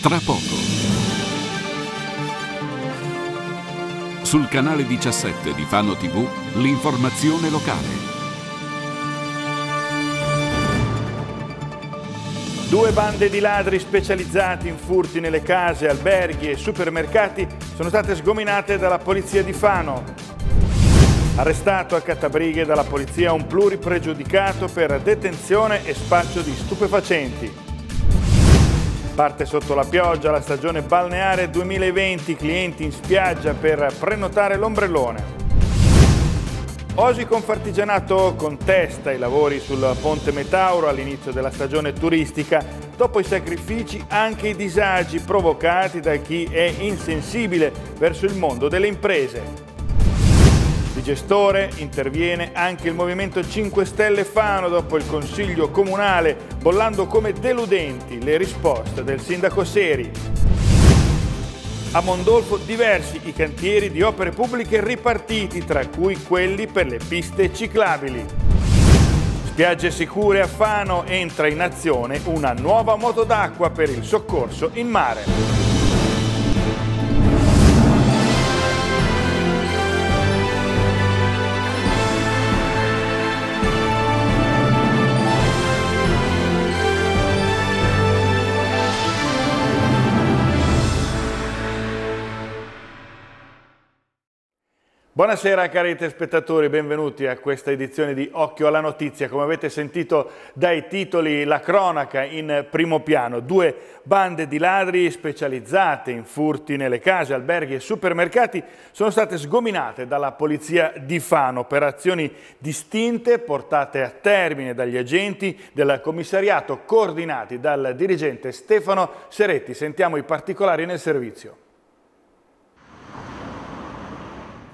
Tra poco. Sul canale 17 di Fano TV, l'informazione locale. Due bande di ladri specializzati in furti nelle case, alberghi e supermercati sono state sgominate dalla polizia di Fano. Arrestato a Catabrighe dalla polizia un pluripregiudicato per detenzione e spaccio di stupefacenti. Parte sotto la pioggia la stagione balneare 2020, clienti in spiaggia per prenotare l'ombrellone. Oggi Confartigianato contesta i lavori sul Ponte Metauro all'inizio della stagione turistica, dopo i sacrifici anche i disagi provocati da chi è insensibile verso il mondo delle imprese gestore interviene anche il Movimento 5 Stelle Fano dopo il Consiglio Comunale, bollando come deludenti le risposte del sindaco Seri. A Mondolfo diversi i cantieri di opere pubbliche ripartiti, tra cui quelli per le piste ciclabili. Spiagge sicure a Fano entra in azione una nuova moto d'acqua per il soccorso in mare. Buonasera cari telespettatori, benvenuti a questa edizione di Occhio alla Notizia. Come avete sentito dai titoli, la cronaca in primo piano. Due bande di ladri specializzate in furti nelle case, alberghi e supermercati sono state sgominate dalla polizia di Fano. per azioni distinte portate a termine dagli agenti del commissariato coordinati dal dirigente Stefano Seretti. Sentiamo i particolari nel servizio.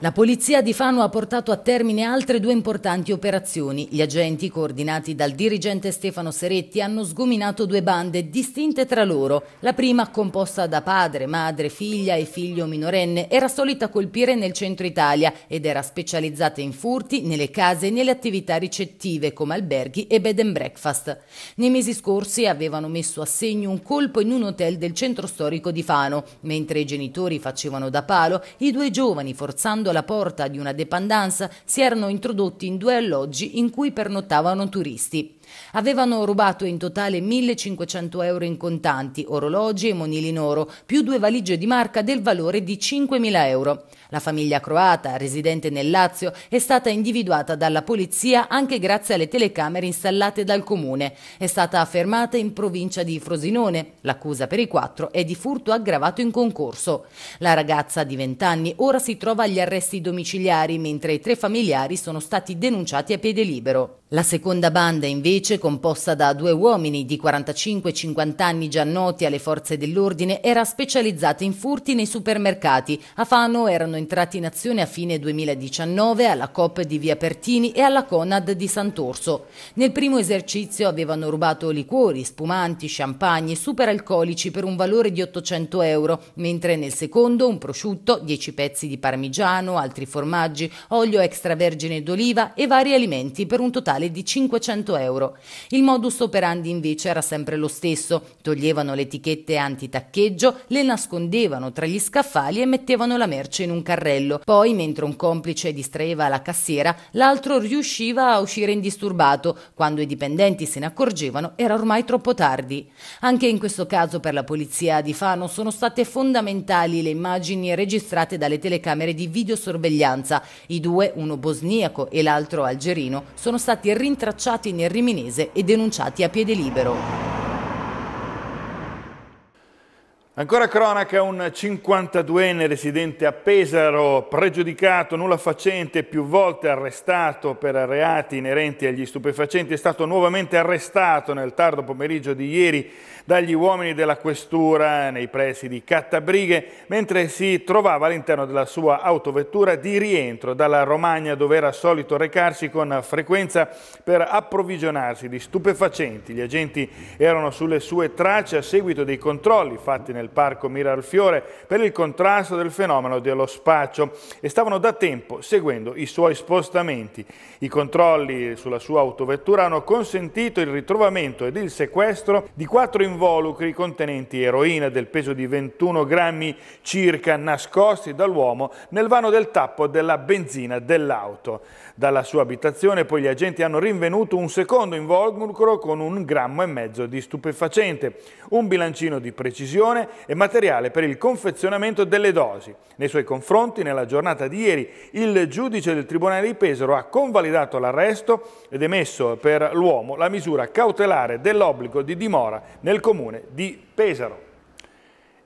La polizia di Fano ha portato a termine altre due importanti operazioni. Gli agenti, coordinati dal dirigente Stefano Seretti, hanno sgominato due bande distinte tra loro. La prima, composta da padre, madre, figlia e figlio minorenne, era solita colpire nel centro Italia ed era specializzata in furti nelle case e nelle attività ricettive come alberghi e bed and breakfast. Nei mesi scorsi avevano messo a segno un colpo in un hotel del centro storico di Fano. Mentre i genitori facevano da palo, i due giovani, forzando la porta di una dependanza si erano introdotti in due alloggi in cui pernottavano turisti. Avevano rubato in totale 1500 euro in contanti, orologi e monili in oro, più due valigie di marca del valore di 5000 euro. La famiglia croata, residente nel Lazio, è stata individuata dalla polizia anche grazie alle telecamere installate dal comune. È stata fermata in provincia di Frosinone. L'accusa per i quattro è di furto aggravato in concorso. La ragazza di 20 anni ora si trova agli arresti domiciliari, mentre i tre familiari sono stati denunciati a piede libero. La seconda banda invece, composta da due uomini di 45-50 anni già noti alle forze dell'ordine, era specializzata in furti nei supermercati. A Fano erano entrati in azione a fine 2019 alla COP di Via Pertini e alla Conad di Sant'Orso. Nel primo esercizio avevano rubato liquori, spumanti, champagne, superalcolici per un valore di 800 euro, mentre nel secondo un prosciutto, 10 pezzi di parmigiano, altri formaggi, olio extravergine d'oliva e vari alimenti per un totale iniziale di 500 euro. Il modus operandi invece era sempre lo stesso, toglievano le etichette anti-taccheggio, le nascondevano tra gli scaffali e mettevano la merce in un carrello. Poi, mentre un complice distraeva la cassiera, l'altro riusciva a uscire indisturbato. Quando i dipendenti se ne accorgevano era ormai troppo tardi. Anche in questo caso per la polizia di Fano sono state fondamentali le immagini registrate dalle telecamere di videosorveglianza. I due, uno bosniaco e l'altro algerino, sono stati rintracciati nel Riminese e denunciati a piede libero. Ancora cronaca, un 52enne residente a Pesaro, pregiudicato, nulla facente, più volte arrestato per reati inerenti agli stupefacenti, è stato nuovamente arrestato nel tardo pomeriggio di ieri dagli uomini della questura nei pressi di Cattabrighe, mentre si trovava all'interno della sua autovettura di rientro dalla Romagna, dove era solito recarsi con frequenza per approvvigionarsi di stupefacenti. Gli agenti erano sulle sue tracce a seguito dei controlli fatti nel nel parco Miralfiore per il contrasto del fenomeno dello spaccio e stavano da tempo seguendo i suoi spostamenti. I controlli sulla sua autovettura hanno consentito il ritrovamento ed il sequestro di quattro involucri contenenti eroina del peso di 21 grammi circa nascosti dall'uomo nel vano del tappo della benzina dell'auto. Dalla sua abitazione poi gli agenti hanno rinvenuto un secondo involucro con un grammo e mezzo di stupefacente, un bilancino di precisione e materiale per il confezionamento delle dosi. Nei suoi confronti, nella giornata di ieri, il giudice del Tribunale di Pesaro ha convalidato l'arresto ed emesso per l'uomo la misura cautelare dell'obbligo di dimora nel comune di Pesaro.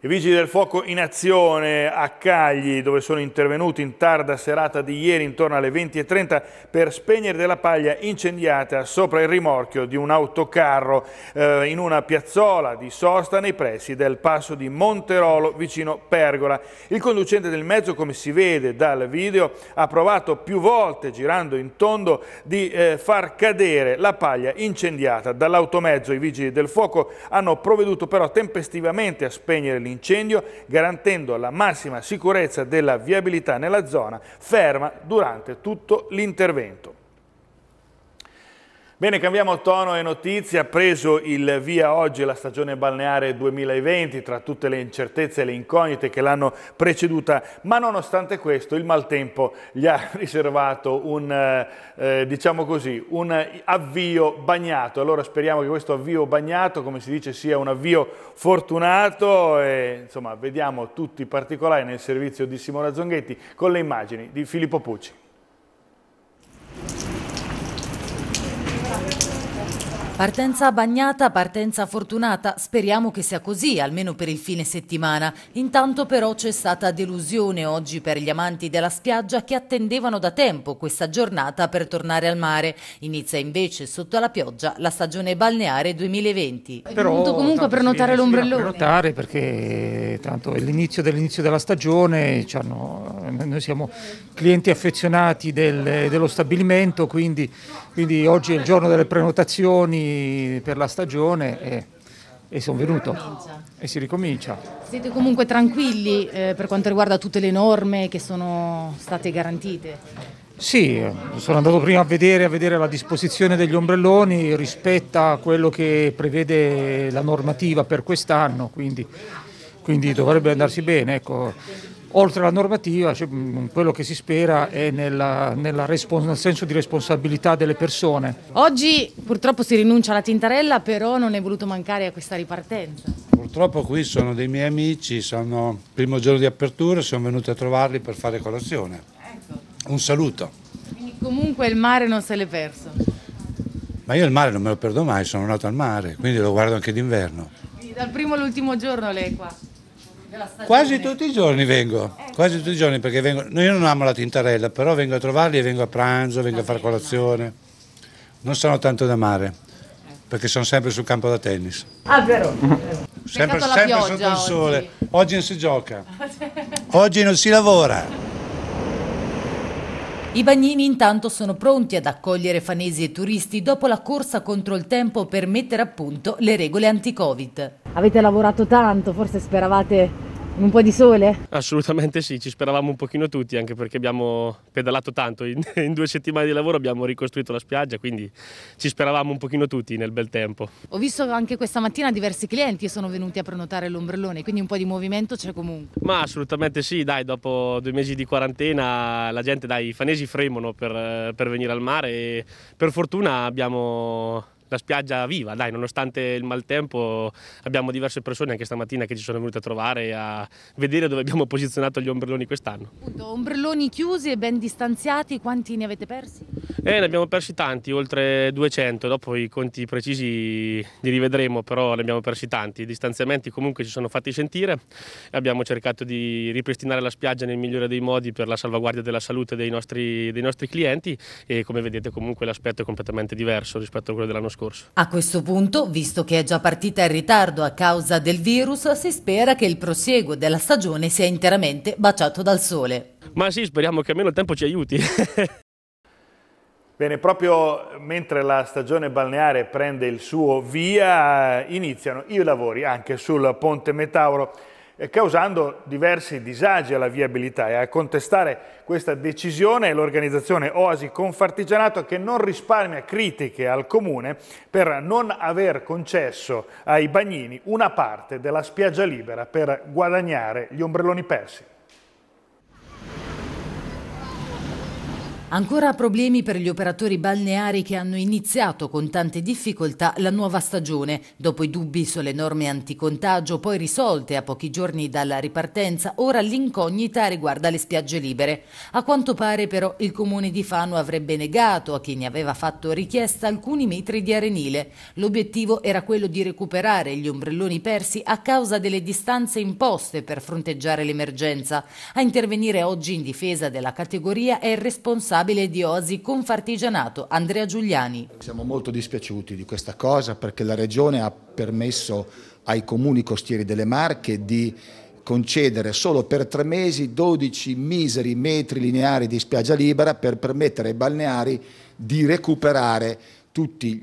I vigili del fuoco in azione a Cagli, dove sono intervenuti in tarda serata di ieri intorno alle 20.30 per spegnere della paglia incendiata sopra il rimorchio di un autocarro eh, in una piazzola di sosta nei pressi del passo di Monterolo vicino Pergola. Il conducente del mezzo, come si vede dal video, ha provato più volte, girando in tondo, di eh, far cadere la paglia incendiata dall'automezzo. I vigili del fuoco hanno provveduto però tempestivamente a spegnere l'incendio l'incendio garantendo la massima sicurezza della viabilità nella zona ferma durante tutto l'intervento. Bene, cambiamo tono e notizia. Ha preso il via oggi la stagione balneare 2020 tra tutte le incertezze e le incognite che l'hanno preceduta, ma nonostante questo il maltempo gli ha riservato un, eh, eh, diciamo così, un avvio bagnato. Allora speriamo che questo avvio bagnato, come si dice, sia un avvio fortunato. E, insomma, vediamo tutti i particolari nel servizio di Simona Zonghetti con le immagini di Filippo Pucci. Partenza bagnata, partenza fortunata, speriamo che sia così, almeno per il fine settimana. Intanto però c'è stata delusione oggi per gli amanti della spiaggia che attendevano da tempo questa giornata per tornare al mare. Inizia invece sotto la pioggia la stagione balneare 2020. Però, è venuto comunque per notare l'ombrellone. Per notare perché tanto è l'inizio dell'inizio della stagione, cioè no, noi siamo clienti affezionati del, dello stabilimento, quindi quindi oggi è il giorno delle prenotazioni per la stagione e, e sono venuto e si ricomincia. Siete comunque tranquilli eh, per quanto riguarda tutte le norme che sono state garantite? Sì, sono andato prima a vedere, a vedere, la disposizione degli ombrelloni, rispetto a quello che prevede la normativa per quest'anno, quindi, quindi dovrebbe andarsi bene. Ecco oltre alla normativa, cioè, mm, quello che si spera è nella, nella respons- nel senso di responsabilità delle persone. Oggi purtroppo si rinuncia alla tintarella, però non è voluto mancare a questa ripartenza. Purtroppo qui sono dei miei amici, sono primo giorno di apertura, sono venuti a trovarli per fare colazione. Ecco. Un saluto. Quindi comunque il mare non se l'è perso. Ma io il mare non me lo perdo mai, sono nato al mare, quindi lo guardo anche d'inverno. Quindi dal primo all'ultimo giorno lei è qua. Quasi tutti i giorni vengo, eh, quasi tutti i giorni perché vengo, io non amo la tintarella, però vengo a trovarli e vengo a pranzo, vengo a fare colazione. Non sono tanto da mare, eh. perché sono sempre sul campo da tennis. Ah, vero. Mhm. Sempre, sempre sotto il sole. Oggi non si gioca, oggi non si lavora. I bagnini intanto sono pronti ad accogliere fanesi e turisti dopo la corsa contro il tempo per mettere a punto le regole anti-Covid. Avete lavorato tanto, forse speravate un po' di sole? Assolutamente sì, ci speravamo un pochino tutti, anche perché abbiamo pedalato tanto, in, in, due settimane di lavoro abbiamo ricostruito la spiaggia, quindi ci speravamo un pochino tutti nel bel tempo. Ho visto anche questa mattina diversi clienti che sono venuti a prenotare l'ombrellone, quindi un po' di movimento c'è comunque. Ma assolutamente sì, dai, dopo due mesi di quarantena la gente, dai, i fanesi fremono per, per venire al mare e per fortuna abbiamo la spiaggia viva, dai, nonostante il maltempo abbiamo diverse persone anche stamattina che ci sono venute a trovare a vedere dove abbiamo posizionato gli ombrelloni quest'anno. Appunto, ombrelloni chiusi e ben distanziati, quanti ne avete persi? Eh, ne abbiamo persi tanti, oltre 200, dopo i conti precisi li rivedremo, però ne abbiamo persi tanti, i distanziamenti comunque ci sono fatti sentire, abbiamo cercato di ripristinare la spiaggia nel migliore dei modi per la salvaguardia della salute dei nostri, dei nostri clienti e come vedete comunque l'aspetto è completamente diverso rispetto a quello dell'anno scorso scorso. A questo punto, visto che è già partita in ritardo a causa del virus, si spera che il prosieguo della stagione sia interamente baciato dal sole. Ma sì, speriamo che almeno il tempo ci aiuti. Bene, proprio mentre la stagione balneare prende il suo via, iniziano i lavori anche sul Ponte Metauro. Eh, causando diversi disagi alla viabilità e a contestare questa decisione è l'organizzazione Oasi Confartigianato che non risparmia critiche al Comune per non aver concesso ai bagnini una parte della spiaggia libera per guadagnare gli ombrelloni persi. Ancora problemi per gli operatori balneari che hanno iniziato con tante difficoltà la nuova stagione. Dopo i dubbi sulle norme anticontagio, poi risolte a pochi giorni dalla ripartenza, ora l'incognita riguarda le spiagge libere. A quanto pare però il comune di Fano avrebbe negato a chi ne aveva fatto richiesta alcuni metri di arenile. L'obiettivo era quello di recuperare gli ombrelloni persi a causa delle distanze imposte per fronteggiare l'emergenza. A intervenire oggi in difesa della categoria è il responsabile responsabile di Osi Confartigianato, Andrea Giuliani. Siamo molto dispiaciuti di questa cosa perché la Regione ha permesso ai comuni costieri delle Marche di concedere solo per tre mesi 12 miseri metri lineari di spiaggia libera per permettere ai balneari di recuperare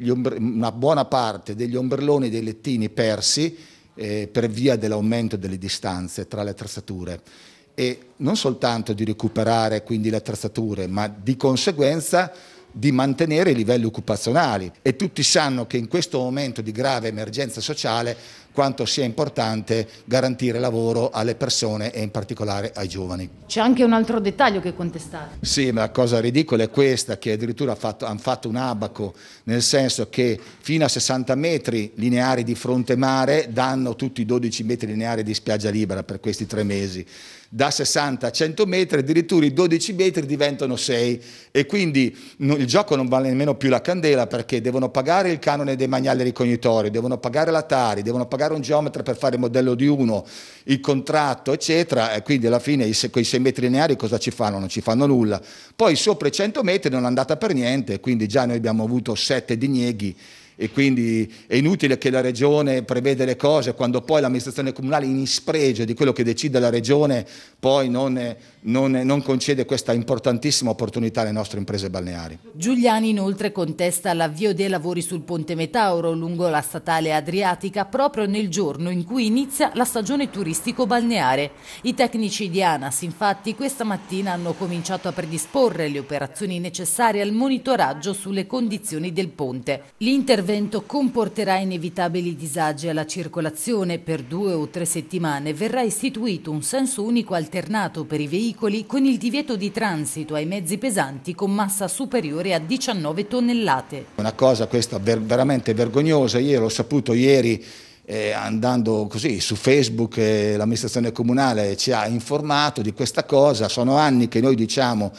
una buona parte degli ombrelloni e dei lettini persi eh, per via dell'aumento delle distanze tra le attrezzature e non soltanto di recuperare quindi le attrezzature, ma di conseguenza di mantenere i livelli occupazionali e tutti sanno che in questo momento di grave emergenza sociale quanto sia importante garantire lavoro alle persone e in particolare ai giovani. C'è anche un altro dettaglio che contestate. Sì, ma la cosa ridicola è questa, che addirittura fatto, hanno fatto un abaco, nel senso che fino a 60 metri lineari di fronte mare danno tutti i 12 metri lineari di spiaggia libera per questi tre mesi da 60 a 100 metri, addirittura i 12 metri diventano 6 e quindi il gioco non vale nemmeno più la candela perché devono pagare il canone dei magnali ricognitori, devono pagare la Tari, devono pagare un geometra per fare il modello di uno, il contratto eccetera e quindi alla fine quei 6 metri lineari cosa ci fanno? Non ci fanno nulla. Poi sopra i 100 metri non è andata per niente, quindi già noi abbiamo avuto 7 dinieghi e quindi è inutile che la regione prevede le cose quando poi l'amministrazione comunale in spregio di quello che decide la regione poi non non, non, concede questa importantissima opportunità alle nostre imprese balneari. Giuliani inoltre contesta l'avvio dei lavori sul Ponte Metauro lungo la statale Adriatica proprio nel giorno in cui inizia la stagione turistico-balneare. I tecnici di ANAS infatti questa mattina hanno cominciato a predisporre le operazioni necessarie al monitoraggio sulle condizioni del ponte. L'intervento comporterà inevitabili disagi alla circolazione. Per due o tre settimane verrà istituito un senso unico alternato per i veicoli veicoli con il divieto di transito ai mezzi pesanti con massa superiore a 19 tonnellate. Una cosa questa ver veramente vergognosa, io l'ho saputo ieri eh, andando così su Facebook eh, l'amministrazione comunale ci ha informato di questa cosa, sono anni che noi diciamo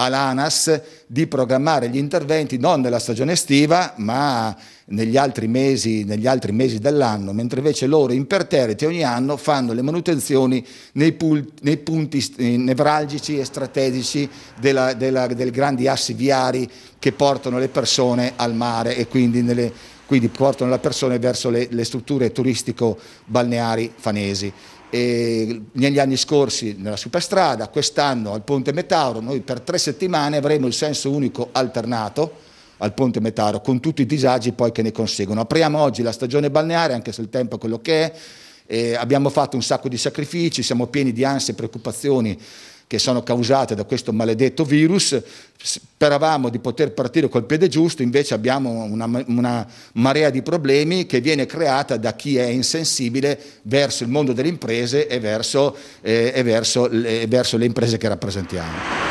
all'ANAS di programmare gli interventi non nella stagione estiva ma negli altri mesi, mesi dell'anno, mentre invece loro imperterriti ogni anno fanno le manutenzioni nei, pulti, nei punti eh, nevralgici e strategici della, della, dei grandi assi viari che portano le persone al mare e quindi, nelle, quindi portano le persone verso le, le strutture turistico-balneari fanesi. E negli anni scorsi nella superstrada, quest'anno al Ponte Metauro, noi per tre settimane avremo il senso unico alternato al Ponte Metauro, con tutti i disagi poi che ne conseguono. Apriamo oggi la stagione balneare, anche se il tempo è quello che è, e abbiamo fatto un sacco di sacrifici, siamo pieni di ansie e preoccupazioni che sono causate da questo maledetto virus, speravamo di poter partire col piede giusto, invece abbiamo una, una marea di problemi che viene creata da chi è insensibile verso il mondo delle imprese e verso, eh, e verso, le, verso le imprese che rappresentiamo.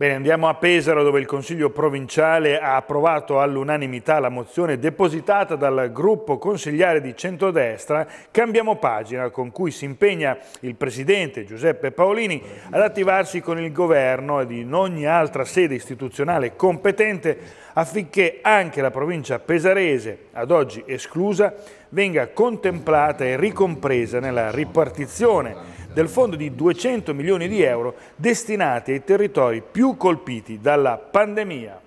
Bene, andiamo a Pesaro dove il Consiglio provinciale ha approvato all'unanimità la mozione depositata dal gruppo consigliare di centrodestra Cambiamo pagina con cui si impegna il presidente Giuseppe Paolini ad attivarsi con il governo ed in ogni altra sede istituzionale competente affinché anche la provincia pesarese, ad oggi esclusa, venga contemplata e ricompresa nella ripartizione del fondo di 200 milioni di euro destinati ai territori più colpiti dalla pandemia.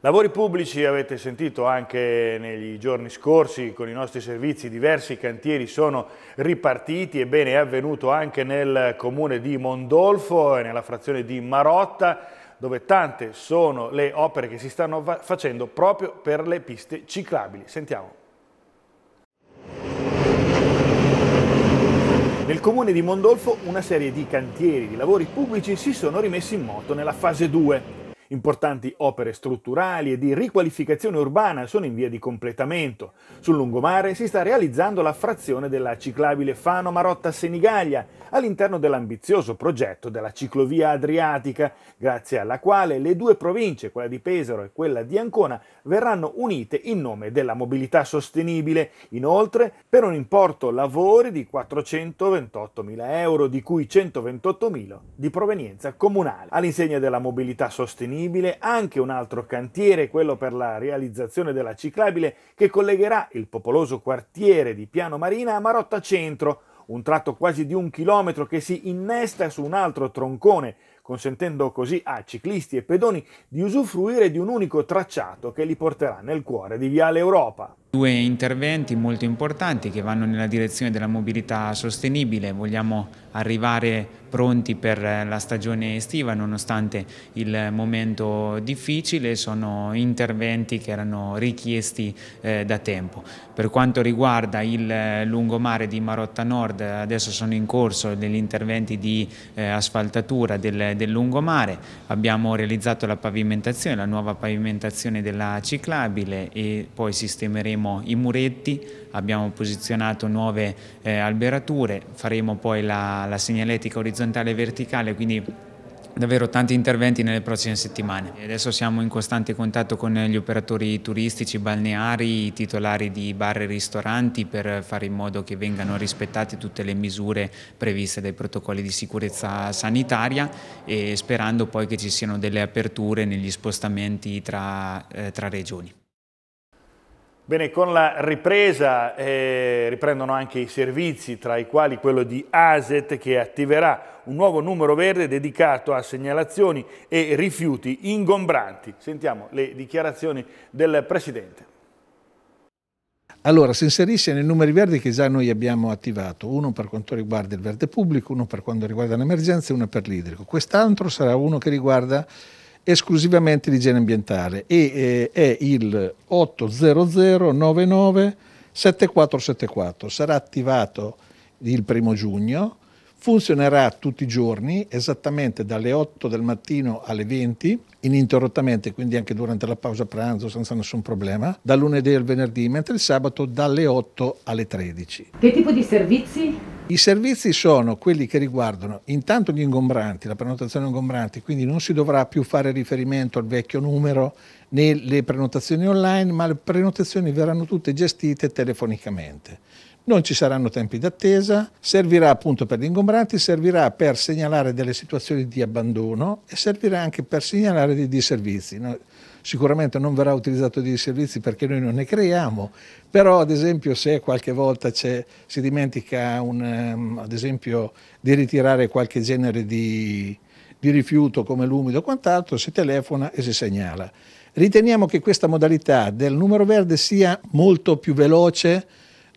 Lavori pubblici avete sentito anche negli giorni scorsi con i nostri servizi, diversi cantieri sono ripartiti, ebbene è avvenuto anche nel comune di Mondolfo e nella frazione di Marotta dove tante sono le opere che si stanno facendo proprio per le piste ciclabili. Sentiamo. Nel comune di Mondolfo una serie di cantieri di lavori pubblici si sono rimessi in moto nella fase 2 Importanti opere strutturali e di riqualificazione urbana sono in via di completamento. Sul lungomare si sta realizzando la frazione della ciclabile Fano Marotta Senigaglia all'interno dell'ambizioso progetto della ciclovia adriatica, grazie alla quale le due province, quella di Pesaro e quella di Ancona, verranno unite in nome della mobilità sostenibile. Inoltre, per un importo lavori di 428.000 euro, di cui 128.000 di provenienza comunale. All'insegna della mobilità sostenibile disponibile anche un altro cantiere, quello per la realizzazione della ciclabile che collegherà il popoloso quartiere di Piano Marina a Marotta Centro, un tratto quasi di un chilometro che si innesta su un altro troncone, consentendo così a ciclisti e pedoni di usufruire di un unico tracciato che li porterà nel cuore di Viale Europa. Due interventi molto importanti che vanno nella direzione della mobilità sostenibile, vogliamo arrivare pronti per eh, la stagione estiva nonostante il momento difficile, sono interventi che erano richiesti eh, da tempo. Per quanto riguarda il eh, lungomare di Marotta Nord, adesso sono in corso degli interventi di eh, asfaltatura del, del, lungomare, abbiamo realizzato la pavimentazione, la nuova pavimentazione della ciclabile e poi sistemeremo i muretti abbiamo posizionato nuove eh, alberature, faremo poi la, la segnaletica orizzontale e verticale, quindi davvero tanti interventi nelle prossime settimane. Adesso siamo in costante contatto con gli operatori turistici, balneari, i titolari di bar e ristoranti per fare in modo che vengano rispettate tutte le misure previste dai protocolli di sicurezza sanitaria e sperando poi che ci siano delle aperture negli spostamenti tra, eh, tra regioni. Bene, con la ripresa eh, riprendono anche i servizi, tra i quali quello di ASET che attiverà un nuovo numero verde dedicato a segnalazioni e rifiuti ingombranti. Sentiamo le dichiarazioni del Presidente. Allora, si inserisce nei numeri verdi che già noi abbiamo attivato, uno per quanto riguarda il verde pubblico, uno per quanto riguarda l'emergenza e uno per l'idrico. Quest'altro sarà uno che riguarda esclusivamente di igiene ambientale e eh, è il 80099 7474. Sarà attivato il primo giugno funzionerà tutti i giorni, esattamente dalle 8 del mattino alle 20, ininterrottamente, quindi anche durante la pausa pranzo senza nessun problema, dal lunedì al venerdì, mentre il sabato dalle 8 alle 13. Che tipo di servizi? I servizi sono quelli che riguardano intanto gli ingombranti, la prenotazione ingombranti, quindi non si dovrà più fare riferimento al vecchio numero né le prenotazioni online, ma le prenotazioni verranno tutte gestite telefonicamente non ci saranno tempi d'attesa, servirà appunto per gli ingombranti, servirà per segnalare delle situazioni di abbandono e servirà anche per segnalare dei disservizi. No? sicuramente non verrà utilizzato dei servizi perché noi non ne creiamo, però ad esempio se qualche volta si dimentica un, ehm, ad esempio, di ritirare qualche genere di, di rifiuto come l'umido o quant'altro, si telefona e si segnala. Riteniamo che questa modalità del numero verde sia molto più veloce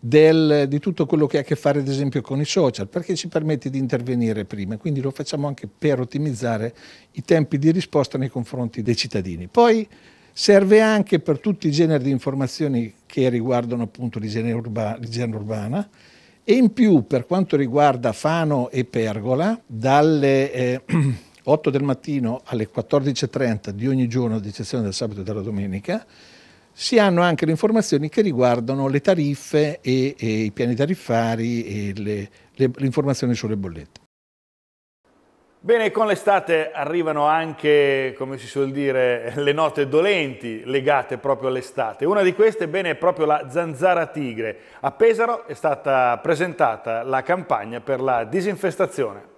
del, di tutto quello che ha a che fare ad esempio con i social, perché ci permette di intervenire prima, quindi lo facciamo anche per ottimizzare i tempi di risposta nei confronti dei cittadini. Poi serve anche per tutti i generi di informazioni che riguardano appunto l'igiene urba, urbana, e in più per quanto riguarda Fano e Pergola, dalle eh, 8 del mattino alle 14.30 di ogni giorno, ad eccezione del sabato e della domenica, si hanno anche le informazioni che riguardano le tariffe e, e i piani tariffari e le, le, le informazioni sulle bollette. Bene, con l'estate arrivano anche, come si suol dire, le note dolenti legate proprio all'estate. Una di queste, bene, è proprio la zanzara tigre. A Pesaro è stata presentata la campagna per la disinfestazione.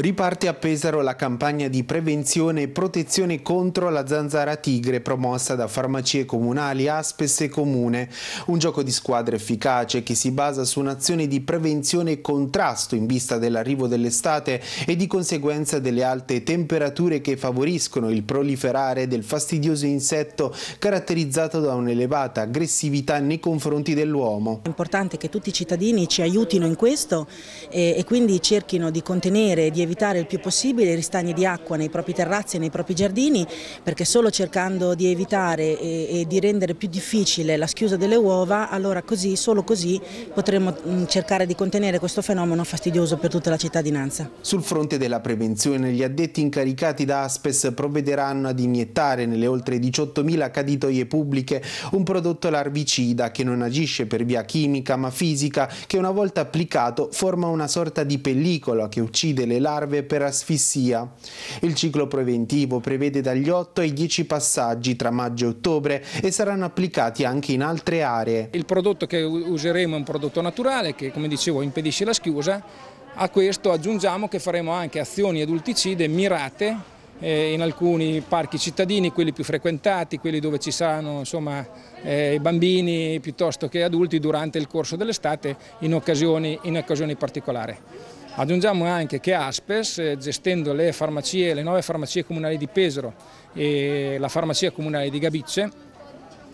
Riparte a Pesaro la campagna di prevenzione e protezione contro la zanzara tigre promossa da farmacie comunali, Aspes e Comune. Un gioco di squadra efficace che si basa su un'azione di prevenzione e contrasto in vista dell'arrivo dell'estate e di conseguenza delle alte temperature che favoriscono il proliferare del fastidioso insetto caratterizzato da un'elevata aggressività nei confronti dell'uomo. È importante che tutti i cittadini ci aiutino in questo eh, e, quindi cerchino di contenere e di evitare evitare il più possibile i ristagni di acqua nei propri terrazzi e nei propri giardini perché solo cercando di evitare e, e di rendere più difficile la schiusa delle uova, allora così, solo così potremo mm, cercare di contenere questo fenomeno fastidioso per tutta la cittadinanza. Sul fronte della prevenzione gli addetti incaricati da Aspes provvederanno ad iniettare nelle oltre 18.000 caditoie pubbliche un prodotto larvicida che non agisce per via chimica ma fisica che una volta applicato forma una sorta di pellicola che uccide le larve larve per asfissia. Il ciclo preventivo prevede dagli 8 ai 10 passaggi tra maggio e ottobre e saranno applicati anche in altre aree. Il prodotto che useremo è un prodotto naturale che come dicevo impedisce la schiusa a questo aggiungiamo che faremo anche azioni adulticide mirate eh, in alcuni parchi cittadini, quelli più frequentati, quelli dove ci saranno insomma, eh, bambini piuttosto che adulti durante il corso dell'estate in occasioni, in occasioni particolari. Aggiungiamo anche che Aspes, eh, gestendo le, farmacie, le nuove farmacie comunali di Pesaro e la farmacia comunale di Gabicce,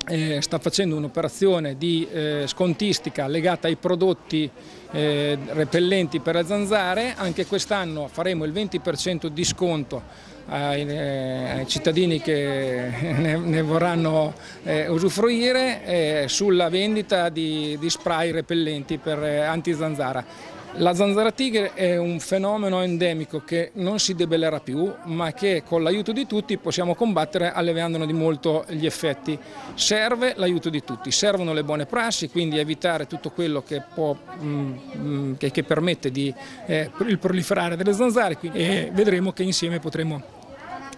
eh, sta facendo un'operazione di eh, scontistica legata ai prodotti eh, repellenti per le zanzare, anche quest'anno faremo il 20% di sconto ai, eh, ai, cittadini che ne, ne vorranno eh, usufruire sulla vendita di, di, spray repellenti per antizanzara. La zanzara tigre è un fenomeno endemico che non si debellerà più, ma che con l'aiuto di tutti possiamo combattere alleviandone di molto gli effetti. Serve l'aiuto di tutti, servono le buone prassi, quindi evitare tutto quello che, può, mm, mm, che, che permette di, eh, il proliferare delle zanzare quindi, e eh, vedremo che insieme potremo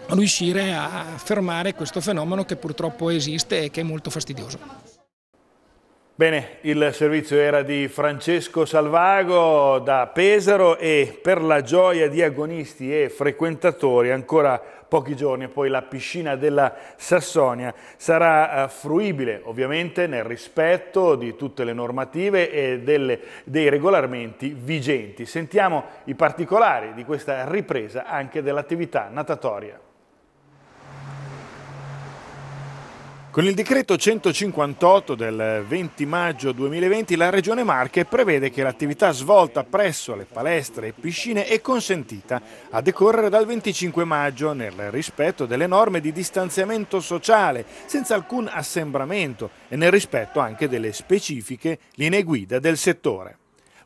riuscire a fermare questo fenomeno che purtroppo esiste e che è molto fastidioso. Bene, il servizio era di Francesco Salvago da Pesaro e per la gioia di agonisti e frequentatori ancora pochi giorni e poi la piscina della Sassonia sarà eh, fruibile ovviamente nel rispetto di tutte le normative e delle, dei regolamenti vigenti. Sentiamo i particolari di questa ripresa anche dell'attività natatoria. Con il decreto 158 del 20 maggio 2020 la Regione Marche prevede che l'attività svolta presso le palestre e piscine è consentita a decorrere dal 25 maggio nel rispetto delle norme di distanziamento sociale, senza alcun assembramento e nel rispetto anche delle specifiche linee guida del settore.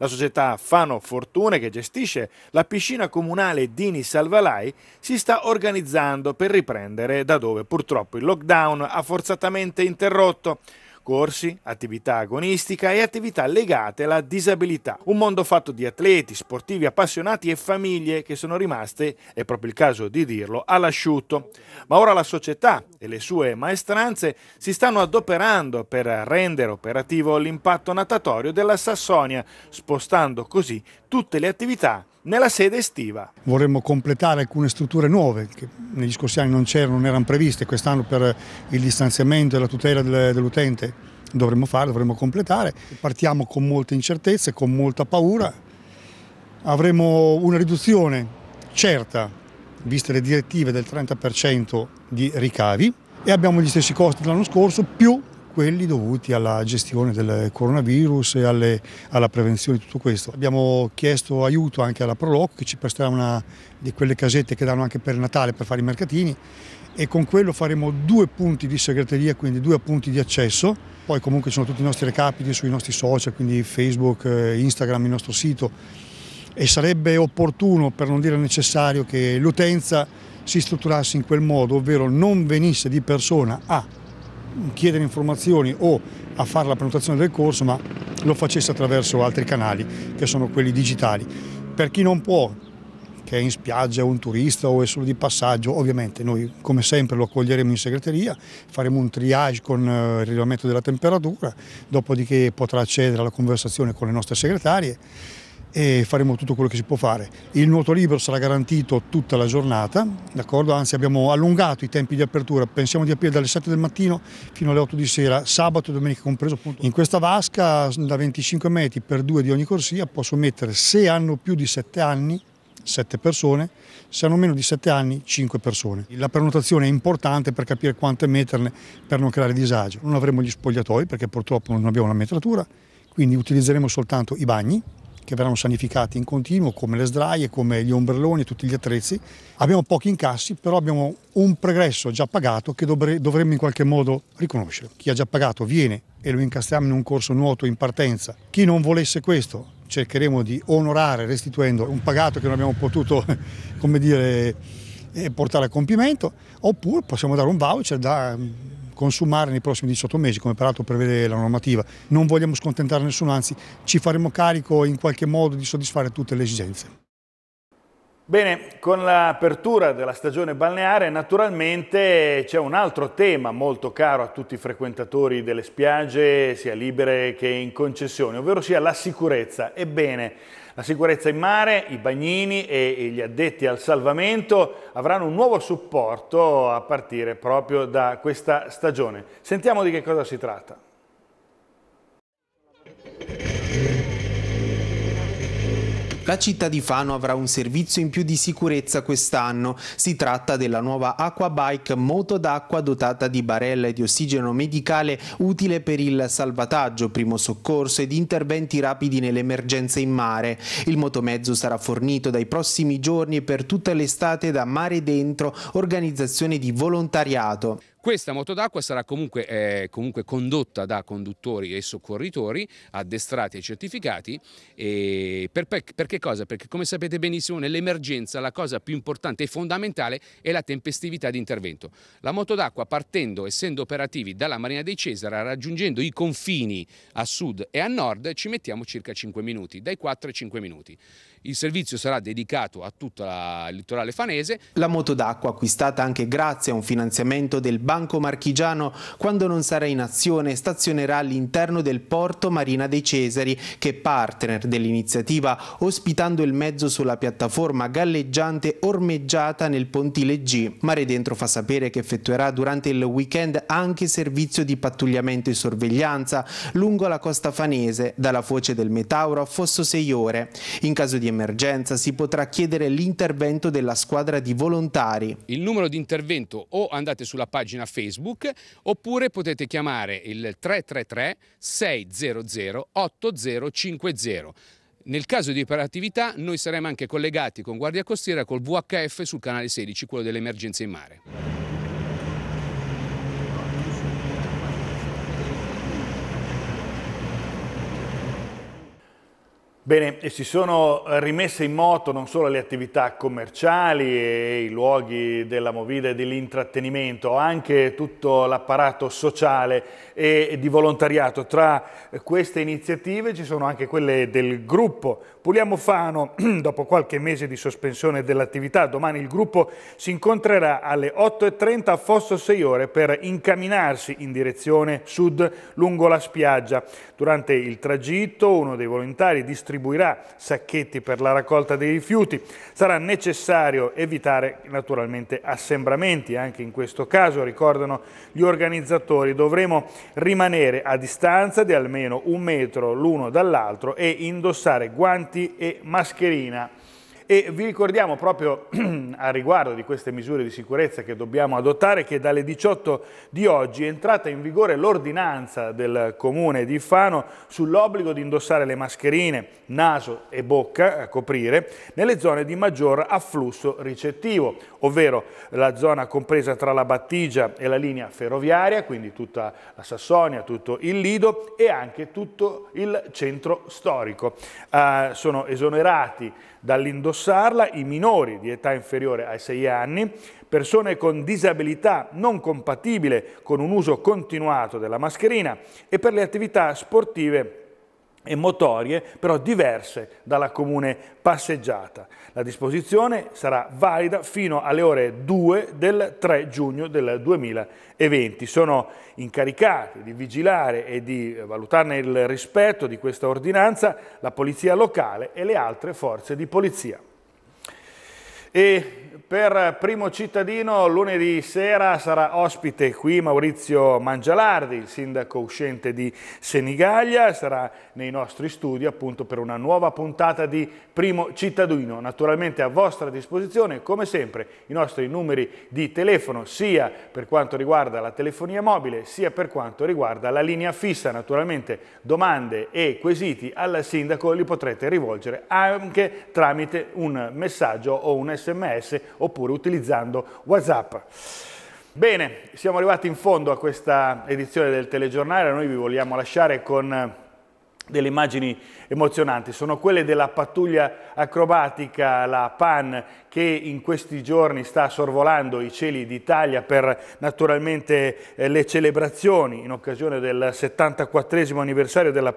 La società Fano Fortune, che gestisce la piscina comunale Dini Salvalai, si sta organizzando per riprendere da dove purtroppo il lockdown ha forzatamente interrotto corsi, attività agonistica e attività legate alla disabilità. Un mondo fatto di atleti, sportivi, appassionati e famiglie che sono rimaste, è proprio il caso di dirlo, all'asciutto. Ma ora la società e le sue maestranze si stanno adoperando per rendere operativo l'impatto natatorio della Sassonia, spostando così tutte le attività nella sede estiva. Vorremmo completare alcune strutture nuove che negli scorsi anni non c'erano, non erano previste, quest'anno per il distanziamento e la tutela dell'utente dovremmo fare, dovremmo completare. Partiamo con molte incertezze, con molta paura, avremo una riduzione certa, viste le direttive, del 30% di ricavi e abbiamo gli stessi costi dell'anno scorso più quelli dovuti alla gestione del coronavirus e alle, alla prevenzione di tutto questo. Abbiamo chiesto aiuto anche alla Proloc che ci presterà una di quelle casette che danno anche per Natale per fare i mercatini e con quello faremo due punti di segreteria, quindi due punti di accesso. Poi comunque ci sono tutti i nostri recapiti sui nostri social, quindi Facebook, eh, Instagram, il nostro sito e sarebbe opportuno, per non dire necessario, che l'utenza si strutturasse in quel modo, ovvero non venisse di persona a chiedere informazioni o a fare la prenotazione del corso, ma lo facesse attraverso altri canali che sono quelli digitali. Per chi non può, che è in spiaggia o un turista o è solo di passaggio, ovviamente noi come sempre lo accoglieremo in segreteria, faremo un triage con eh, il rilevamento della temperatura, dopodiché potrà accedere alla conversazione con le nostre segretarie e faremo tutto quello che si può fare. Il nuoto libero sarà garantito tutta la giornata, anzi abbiamo allungato i tempi di apertura, pensiamo di aprire dalle 7 del mattino fino alle 8 di sera, sabato e domenica compreso. Appunto. In questa vasca da 25 metri per due di ogni corsia posso mettere, se hanno più di 7 anni, 7 persone, se hanno meno di 7 anni 5 persone. La prenotazione è importante per capire quante metterne per non creare disagio. Non avremo gli spogliatoi perché purtroppo non abbiamo la metratura, quindi utilizzeremo soltanto i bagni che verranno sanificati in continuo, come le sdraie, come gli ombrelloni e tutti gli attrezzi. Abbiamo pochi incassi, però abbiamo un pregresso già pagato che dovremmo in qualche modo riconoscere. Chi ha già pagato viene e lo incastriamo in un corso nuoto in partenza. Chi non volesse questo cercheremo di onorare restituendo un pagato che non abbiamo potuto, come dire, eh, portare a compimento, oppure possiamo dare un voucher da consumare nei prossimi 18 mesi, come peraltro prevede la normativa. Non vogliamo scontentare nessuno, anzi ci faremo carico in qualche modo di soddisfare tutte le esigenze. Bene, con l'apertura della stagione balneare naturalmente c'è un altro tema molto caro a tutti i frequentatori delle spiagge, sia libere che in concessione, ovvero sia la sicurezza. Ebbene, la sicurezza in mare, i bagnini e gli addetti al salvamento avranno un nuovo supporto a partire proprio da questa stagione. Sentiamo di che cosa si tratta. La città di Fano avrà un servizio in più di sicurezza quest'anno. Si tratta della nuova Aqua Bike moto d'acqua dotata di barella e di ossigeno medicale utile per il salvataggio, primo soccorso ed interventi rapidi nelle emergenze in mare. Il motomezzo sarà fornito dai prossimi giorni e per tutta l'estate da Mare Dentro, organizzazione di volontariato. Questa moto d'acqua sarà comunque, eh, comunque condotta da conduttori e soccorritori addestrati e certificati. E per, per, perché cosa? Perché come sapete benissimo nell'emergenza la cosa più importante e fondamentale è la tempestività di intervento. La moto d'acqua partendo, essendo operativi dalla Marina dei Cesara, raggiungendo i confini a sud e a nord, ci mettiamo circa 5 minuti, dai 4 ai 5 minuti. Il servizio sarà dedicato a tutta la litorale fanese. La moto d'acqua acquistata anche grazie a un finanziamento del Banco Marchigiano quando non sarà in azione stazionerà all'interno del porto Marina dei Cesari che è partner dell'iniziativa ospitando il mezzo sulla piattaforma galleggiante ormeggiata nel pontile G. Mare Dentro fa sapere che effettuerà durante il weekend anche servizio di pattugliamento e sorveglianza lungo la costa fanese dalla foce del Metauro a Fosso ore. In caso di emergenza si potrà chiedere l'intervento della squadra di volontari. Il numero di intervento o andate sulla pagina Facebook oppure potete chiamare il 333 600 8050. Nel caso di operatività noi saremo anche collegati con Guardia Costiera col VHF sul canale 16, quello delle emergenze in mare. Bene, e si sono rimesse in moto non solo le attività commerciali e i luoghi della movida e dell'intrattenimento, anche tutto l'apparato sociale e di volontariato. Tra queste iniziative ci sono anche quelle del gruppo. Puliamo Fano, dopo qualche mese di sospensione dell'attività, domani il gruppo si incontrerà alle 8.30 a Fosso 6 ore per incamminarsi in direzione sud lungo la spiaggia. Durante il tragitto uno dei volontari distribuisce distribuirà sacchetti per la raccolta dei rifiuti. Sarà necessario evitare naturalmente assembramenti, anche in questo caso, ricordano gli organizzatori, dovremo rimanere a distanza di almeno un metro l'uno dall'altro e indossare guanti e mascherina e vi ricordiamo proprio a riguardo di queste misure di sicurezza che dobbiamo adottare che dalle 18 di oggi è entrata in vigore l'ordinanza del comune di Fano sull'obbligo di indossare le mascherine, naso e bocca a coprire nelle zone di maggior afflusso ricettivo, ovvero la zona compresa tra la Battigia e la linea ferroviaria, quindi tutta la Sassonia, tutto il Lido e anche tutto il centro storico. Eh, sono esonerati dall'indossare indossarla i minori di età inferiore ai 6 anni, persone con disabilità non compatibile con un uso continuato della mascherina e per le attività sportive e motorie però diverse dalla comune passeggiata. La disposizione sarà valida fino alle ore 2 del 3 giugno del 2020. Sono incaricati di vigilare e di valutarne il rispetto di questa ordinanza la polizia locale e le altre forze di polizia. E Per primo cittadino lunedì sera sarà ospite qui Maurizio Mangialardi, il sindaco uscente di Senigallia, sarà nei nostri studi appunto per una nuova puntata di Primo Cittadino. Naturalmente a vostra disposizione come sempre i nostri numeri di telefono sia per quanto riguarda la telefonia mobile sia per quanto riguarda la linea fissa. Naturalmente domande e quesiti al sindaco li potrete rivolgere anche tramite un messaggio o un sms oppure utilizzando WhatsApp. Bene, siamo arrivati in fondo a questa edizione del telegiornale, noi vi vogliamo lasciare con eh, delle immagini emozionanti, sono quelle della pattuglia acrobatica, la PAN, che in questi giorni sta sorvolando i cieli d'Italia per naturalmente eh, le celebrazioni in occasione del 74 anniversario della,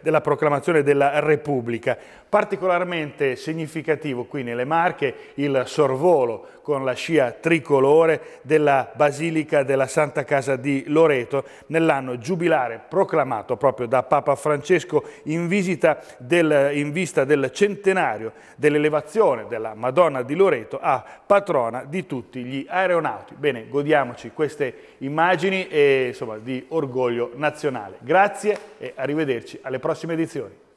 della proclamazione della Repubblica. Particolarmente significativo qui nelle Marche il sorvolo con la scia tricolore della Basilica della Santa Casa di Loreto nell'anno giubilare proclamato proprio da Papa Francesco in visita del, in vista del centenario dell'elevazione della Madonna di Loreto a patrona di tutti gli aeronauti. Bene, godiamoci queste immagini e, insomma, di orgoglio nazionale. Grazie e arrivederci alle prossime edizioni.